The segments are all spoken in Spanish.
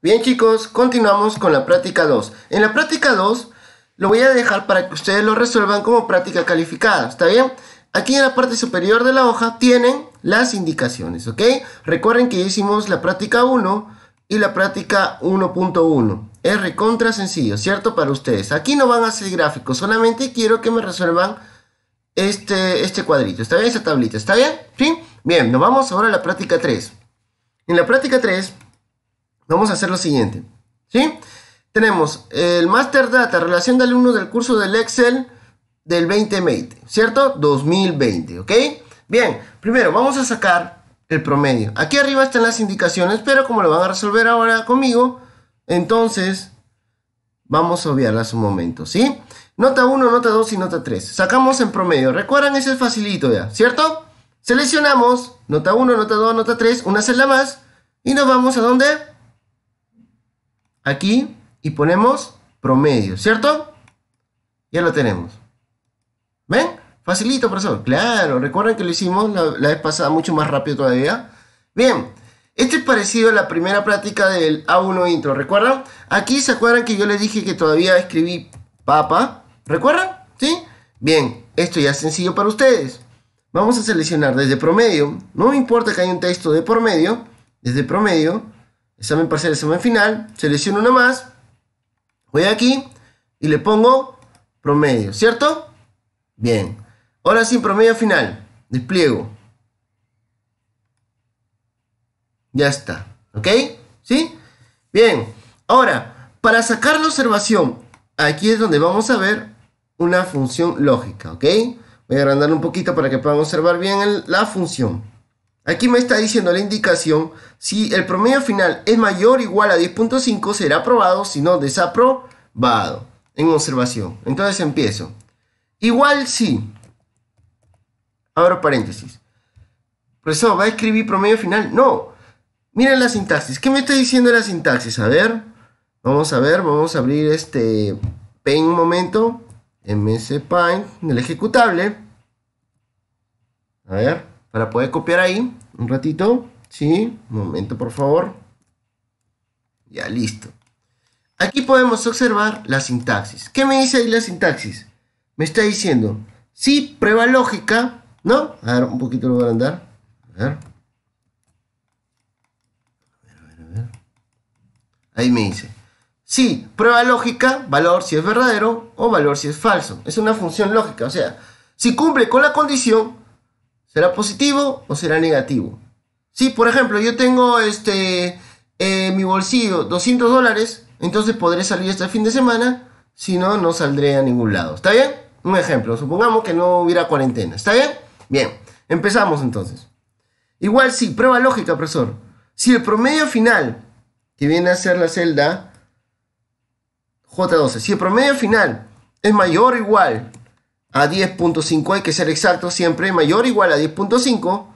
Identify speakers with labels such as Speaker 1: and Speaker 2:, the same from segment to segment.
Speaker 1: Bien chicos, continuamos con la práctica 2. En la práctica 2 lo voy a dejar para que ustedes lo resuelvan como práctica calificada, ¿está bien? Aquí en la parte superior de la hoja tienen las indicaciones, ¿ok? Recuerden que hicimos la práctica 1 y la práctica 1.1. Es recontra sencillo, ¿cierto? Para ustedes. Aquí no van a hacer gráficos, solamente quiero que me resuelvan este, este cuadrito, ¿está bien? Esa tablita, ¿está bien? ¿Sí? Bien, nos vamos ahora a la práctica 3. En la práctica 3 Vamos a hacer lo siguiente. ¿Sí? Tenemos el Master Data, relación de alumnos del curso del Excel del 2020, ¿cierto? 2020, ¿ok? Bien, primero vamos a sacar el promedio. Aquí arriba están las indicaciones, pero como lo van a resolver ahora conmigo, entonces vamos a obviarlas un momento, ¿sí? Nota 1, nota 2 y nota 3. Sacamos en promedio. Recuerdan, ese es facilito ya, ¿cierto? Seleccionamos nota 1, nota 2, nota 3, una celda más. Y nos vamos a donde? aquí y ponemos promedio, ¿cierto? Ya lo tenemos. ¿Ven? Facilito, profesor. Claro, recuerden que lo hicimos la, vez pasada mucho más rápido todavía. Bien, esto es parecido a la primera práctica del A1 intro, ¿recuerdan? Aquí se acuerdan que yo les dije que todavía escribí papa, ¿recuerdan? ¿Sí? Bien, esto ya es sencillo para ustedes. Vamos a seleccionar desde promedio, no me importa que haya un texto de promedio, desde promedio, examen parcial, examen final, selecciono una más, voy aquí y le pongo promedio, ¿cierto? Bien. Ahora sí, promedio final, despliego. Ya está, ¿ok? ¿Sí? Bien, ahora, para sacar la observación, aquí es donde vamos a ver una función lógica, ¿ok? Voy a agrandar un poquito para que puedan observar bien la función. Aquí me está diciendo la indicación, si el promedio final es mayor o igual a 10.5 será aprobado, si no desaprobado en observación. Entonces empiezo. Igual sí. Abro paréntesis. Profesor, ¿va a escribir promedio final? No. Miren la sintaxis. ¿Qué me está diciendo la sintaxis? A ver. Vamos a ver. Vamos a abrir este pen un momento. MS En el ejecutable. A ver para poder copiar ahí. Un ratito, ¿sí? Un momento, por favor. Ya, listo. Aquí podemos observar la sintaxis. ¿Qué me dice ahí la sintaxis? Me está diciendo, si prueba lógica, ¿no? A ver, un poquito lo voy a andar. A ver. Ahí me dice, sí, prueba lógica, valor si es verdadero o valor si es falso. Es una función lógica, o sea, si cumple con la condición, ¿Será positivo o será negativo? Si, por ejemplo, yo tengo este, eh, mi bolsillo 200 dólares, entonces podré salir este fin de semana, si no, no saldré a ningún lado. ¿Está bien? Un ejemplo, supongamos que no hubiera cuarentena. ¿Está bien? Bien, empezamos entonces. Igual sí, prueba lógica, profesor. Si el promedio final, que viene a ser la celda J12, si el promedio final es mayor o igual a 10.5, hay que ser exacto siempre, mayor o igual a 10.5,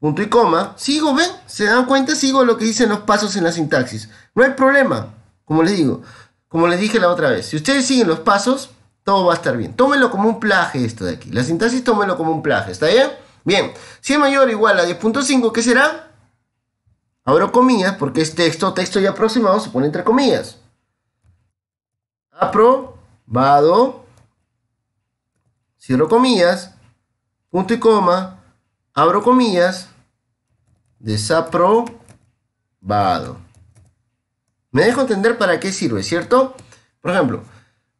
Speaker 1: punto y coma. Sigo, ven, se dan cuenta, sigo lo que dicen los pasos en la sintaxis. No hay problema, como les digo, como les dije la otra vez. Si ustedes siguen los pasos, todo va a estar bien. Tómenlo como un plaje esto de aquí. La sintaxis tómenlo como un plaje, ¿está bien? Bien, si es mayor o igual a 10.5, ¿qué será? Abro comillas, porque es texto, texto ya aproximado, se pone entre comillas. Aprobado cierro comillas, punto y coma, abro comillas, desaprobado. Me dejo entender para qué sirve, ¿cierto? Por ejemplo,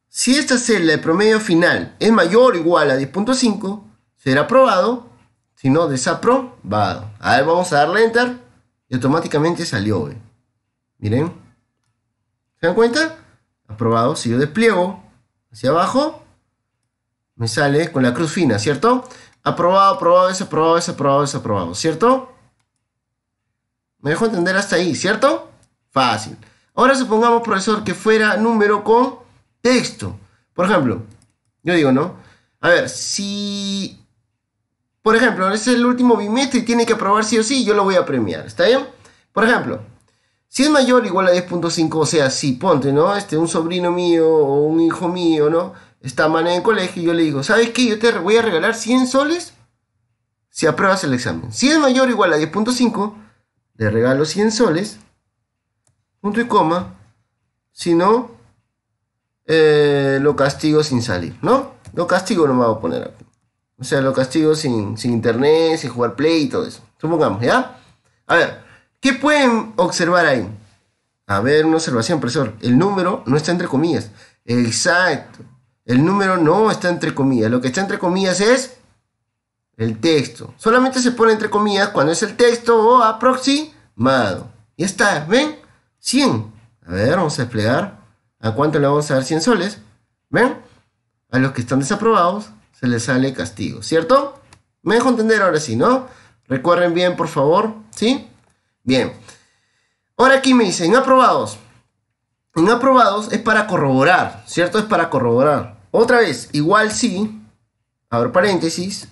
Speaker 1: si esta celda de promedio final es mayor o igual a 10.5, será aprobado, si no, desaprobado. A ver, vamos a darle enter y automáticamente salió. Miren, ¿se dan cuenta? Aprobado. Si yo despliego hacia abajo, me sale con la cruz fina, ¿cierto? Aprobado, aprobado, desaprobado, desaprobado, desaprobado, ¿cierto? Me dejo entender hasta ahí, ¿cierto? Fácil. Ahora supongamos, profesor, que fuera número con texto. Por ejemplo, yo digo, ¿no? A ver, si... Por ejemplo, es el último bimestre y tiene que aprobar sí o sí, yo lo voy a premiar, ¿está bien? Por ejemplo, si es mayor o igual a 10.5, o sea, sí, ponte, ¿no? Este, un sobrino mío o un hijo mío, ¿no? Está manera en el colegio y yo le digo, ¿sabes qué? Yo te voy a regalar 100 soles si apruebas el examen. Si es mayor o igual a 10.5, le regalo 100 soles, punto y coma. Si no, eh, lo castigo sin salir, ¿no? Lo castigo no me voy a poner aquí. O sea, lo castigo sin, sin internet, sin jugar play y todo eso. Supongamos, ¿ya? A ver, ¿qué pueden observar ahí? A ver, una observación, profesor. El número no está entre comillas. Exacto. El número no está entre comillas. Lo que está entre comillas es el texto. Solamente se pone entre comillas cuando es el texto o aproximado. Y está, ¿ven? 100. A ver, vamos a desplegar. ¿A cuánto le vamos a dar 100 soles? ¿Ven? A los que están desaprobados se les sale castigo, ¿cierto? Me dejo entender ahora sí, ¿no? Recuerden bien, por favor, ¿sí? Bien. Ahora aquí me dicen aprobados. En aprobados es para corroborar, ¿cierto? Es para corroborar. Otra vez, igual si, abro paréntesis,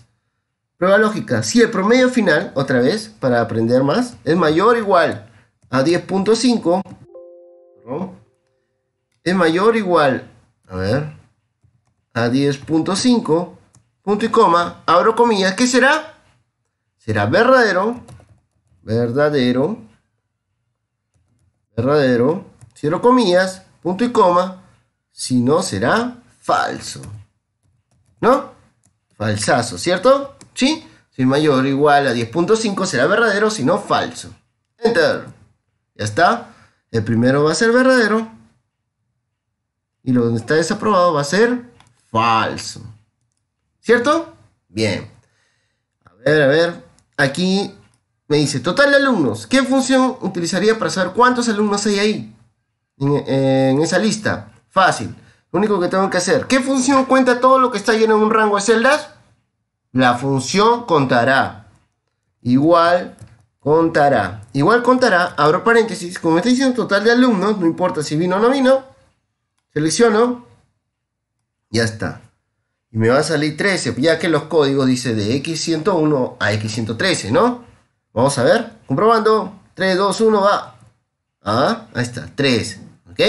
Speaker 1: prueba lógica, si el promedio final, otra vez, para aprender más, es mayor o igual a 10.5, es mayor o igual, a ver, a 10.5, punto y coma, abro comillas, ¿qué será? Será verdadero, verdadero, verdadero, cierro comillas, punto y coma, si no será falso. ¿No? Falsazo, ¿cierto? ¿Sí? Si mayor o igual a 10.5 será verdadero, si no falso. Enter. Ya está. El primero va a ser verdadero. Y lo donde está desaprobado va a ser falso. ¿Cierto? Bien. A ver, a ver. Aquí me dice, total de alumnos. ¿Qué función utilizaría para saber cuántos alumnos hay ahí? En, en esa lista. Fácil. Lo único que tengo que hacer. ¿Qué función cuenta todo lo que está lleno en un rango de celdas? La función contará. Igual contará. Igual contará, abro paréntesis, como estoy diciendo total de alumnos, no importa si vino o no vino, selecciono, ya está. Y me va a salir 13, ya que los códigos dice de X101 a X113, ¿no? Vamos a ver, comprobando, 3, 2, 1, va. Ah, ahí está, 3, ¿ok?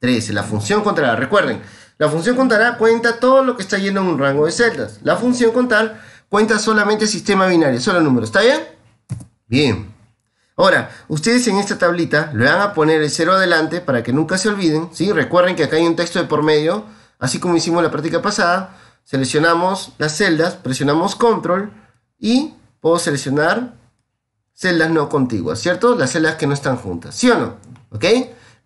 Speaker 1: 13. La función contará, recuerden, la función contará cuenta todo lo que está yendo en un rango de celdas. La función contar cuenta solamente sistema binario, solo números. ¿Está bien? Bien. Ahora, ustedes en esta tablita le van a poner el cero adelante para que nunca se olviden. ¿sí? Recuerden que acá hay un texto de por medio, así como hicimos la práctica pasada. Seleccionamos las celdas, presionamos control y puedo seleccionar celdas no contiguas, ¿cierto? Las celdas que no están juntas, ¿sí o no? ¿Ok?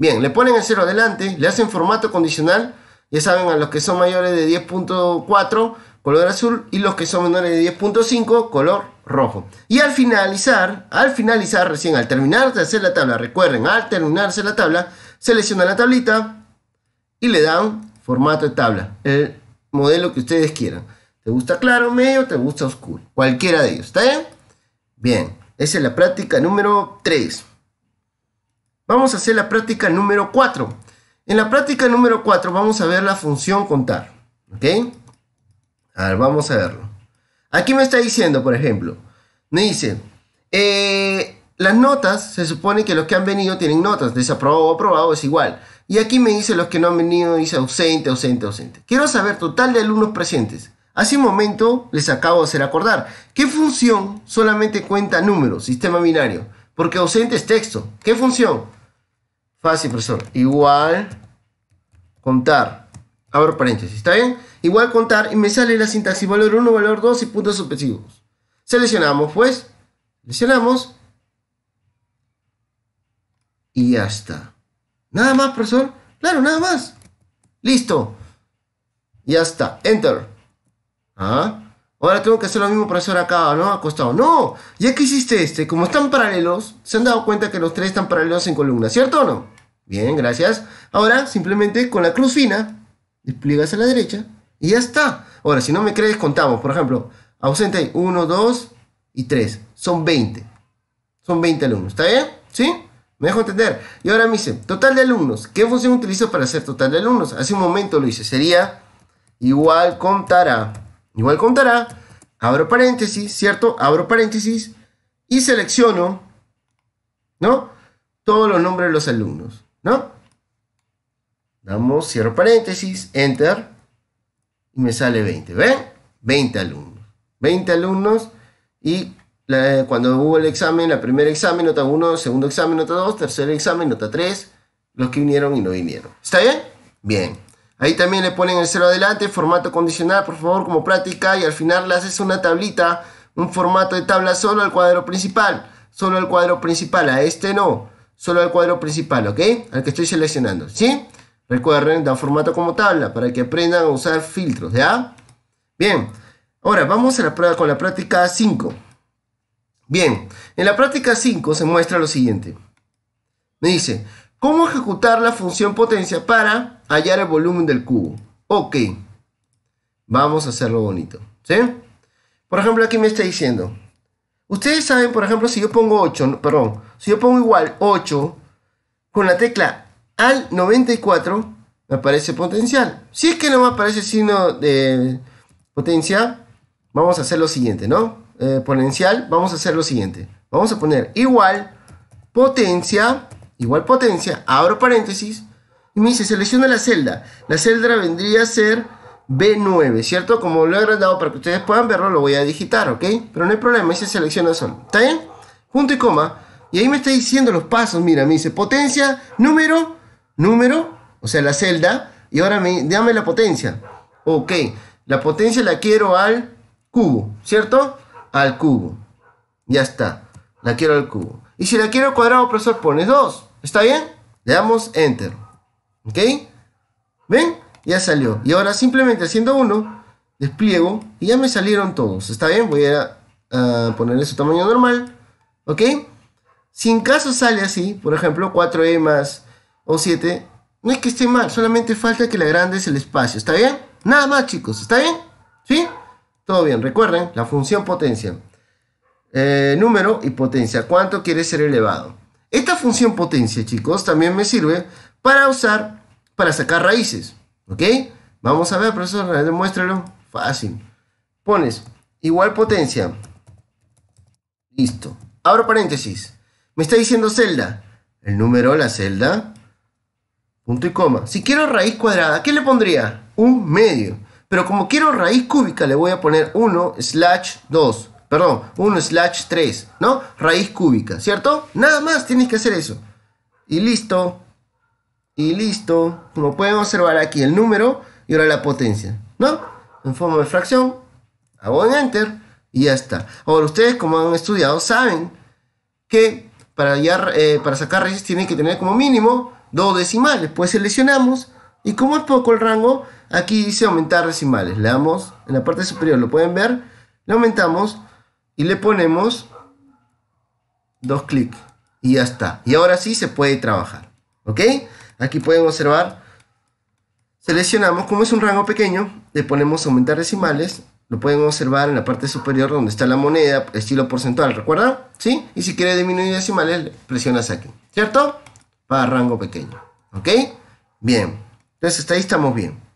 Speaker 1: Bien, le ponen el 0 adelante, le hacen formato condicional, ya saben, a los que son mayores de 10.4, color azul, y los que son menores de 10.5, color rojo. Y al finalizar, al finalizar, recién al terminar de hacer la tabla, recuerden, al terminarse la tabla, seleccionan la tablita y le dan formato de tabla, el modelo que ustedes quieran. ¿Te gusta claro, medio, te gusta oscuro? Cualquiera de ellos, ¿está bien? Bien, esa es la práctica número 3. Vamos a hacer la práctica número 4. En la práctica número 4 vamos a ver la función contar. ¿Ok? A ver, vamos a verlo. Aquí me está diciendo, por ejemplo, me dice, eh, las notas, se supone que los que han venido tienen notas, desaprobado o aprobado es igual. Y aquí me dice los que no han venido, dice ausente, ausente, ausente. Quiero saber total de alumnos presentes. Hace un momento les acabo de hacer acordar. ¿Qué función solamente cuenta números, sistema binario? Porque ausente es texto. ¿Qué función? Fácil, profesor. Igual contar. Abro paréntesis, ¿está bien? Igual contar y me sale la sintaxis valor 1, valor 2 y puntos suspensivos. Seleccionamos, pues. Seleccionamos. Y ya está. Nada más, profesor. Claro, nada más. Listo. Ya está. Enter. ¿Ah? Ahora tengo que hacer lo mismo para hacer acá, ¿no? Acostado. No, ya que hiciste este, como están paralelos, se han dado cuenta que los tres están paralelos en columna, ¿cierto o no? Bien, gracias. Ahora simplemente con la cruz fina, despliegas a la derecha y ya está. Ahora, si no me crees, contamos. Por ejemplo, ausente 1, 2 y 3. Son 20. Son 20 alumnos, ¿está bien? ¿Sí? Me dejo entender. Y ahora me dice, total de alumnos. ¿Qué función utilizo para hacer total de alumnos? Hace un momento lo hice. Sería igual contará. Igual contará, abro paréntesis, ¿cierto? Abro paréntesis y selecciono, ¿no? Todos los nombres de los alumnos, ¿no? Damos, cierro paréntesis, enter, y me sale 20, ¿ven? 20 alumnos, 20 alumnos, y cuando hubo el examen, el primer examen, nota 1, segundo examen, nota 2, tercer examen, nota 3, los que vinieron y no vinieron. ¿Está bien? Bien. Ahí también le ponen el cero adelante, formato condicional, por favor, como práctica, y al final le haces una tablita, un formato de tabla solo al cuadro principal, solo al cuadro principal, a este no, solo al cuadro principal, ¿ok? Al que estoy seleccionando, ¿sí? Recuerden, da formato como tabla para que aprendan a usar filtros, ¿ya? Bien, ahora vamos a la prueba con la práctica 5. Bien, en la práctica 5 se muestra lo siguiente. Me dice, ¿Cómo ejecutar la función potencia para hallar el volumen del cubo? Ok, vamos a hacerlo bonito. ¿Sí? Por ejemplo, aquí me está diciendo. Ustedes saben, por ejemplo, si yo pongo 8, perdón, si yo pongo igual 8 con la tecla al 94, me aparece potencial. Si es que no me aparece signo de potencia, vamos a hacer lo siguiente, ¿no? Eh, potencial, vamos a hacer lo siguiente. Vamos a poner igual potencia igual potencia, abro paréntesis, y me dice, selecciona la celda. La celda vendría a ser B9, ¿cierto? Como lo he agrandado para que ustedes puedan verlo, lo voy a digitar, ¿ok? Pero no hay problema, dice selecciona solo. ¿Está bien? Punto y coma. Y ahí me está diciendo los pasos, mira, me dice potencia, número, número, o sea, la celda, y ahora me, dame la potencia. Ok, la potencia la quiero al cubo, ¿cierto? Al cubo. Ya está, la quiero al cubo. Y si la quiero al cuadrado, profesor, pones 2. ¿Está bien? Le damos Enter. ¿Ok? ¿Ven? Ya salió. Y ahora simplemente haciendo uno, despliego y ya me salieron todos. ¿Está bien? Voy a, ponerle su tamaño normal. ¿Ok? Si en caso sale así, por ejemplo, 4E más o 7, no es que esté mal, solamente falta que la grande es el espacio. ¿Está bien? Nada más, chicos. ¿Está bien? ¿Sí? Todo bien. Recuerden, la función potencia. Eh, número y potencia. ¿Cuánto quiere ser elevado? Esta función potencia, chicos, también me sirve para usar, para sacar raíces. ¿Ok? Vamos a ver, profesor, demuéstralo. Fácil. Pones igual potencia. Listo. Abro paréntesis. Me está diciendo celda. El número, la celda. Punto y coma. Si quiero raíz cuadrada, ¿qué le pondría? Un medio. Pero como quiero raíz cúbica, le voy a poner 1 slash 2 perdón, 1 slash 3, ¿no? Raíz cúbica, ¿cierto? Nada más tienes que hacer eso. Y listo. Y listo. Como pueden observar aquí el número y ahora la potencia, ¿no? En forma de fracción, hago en enter y ya está. Ahora ustedes como han estudiado saben que para, eh, para sacar raíces tienen que tener como mínimo dos decimales. Pues seleccionamos y como es poco el rango, aquí dice aumentar decimales. Le damos en la parte superior, lo pueden ver, le aumentamos y le ponemos dos clics y ya está. Y ahora sí se puede trabajar. ¿Ok? Aquí pueden observar. Seleccionamos, como es un rango pequeño, le ponemos aumentar decimales. Lo pueden observar en la parte superior donde está la moneda, estilo porcentual, ¿recuerda? ¿Sí? Y si quiere disminuir decimales, presionas aquí, ¿cierto? Para rango pequeño, ¿ok? Bien, entonces hasta ahí estamos bien.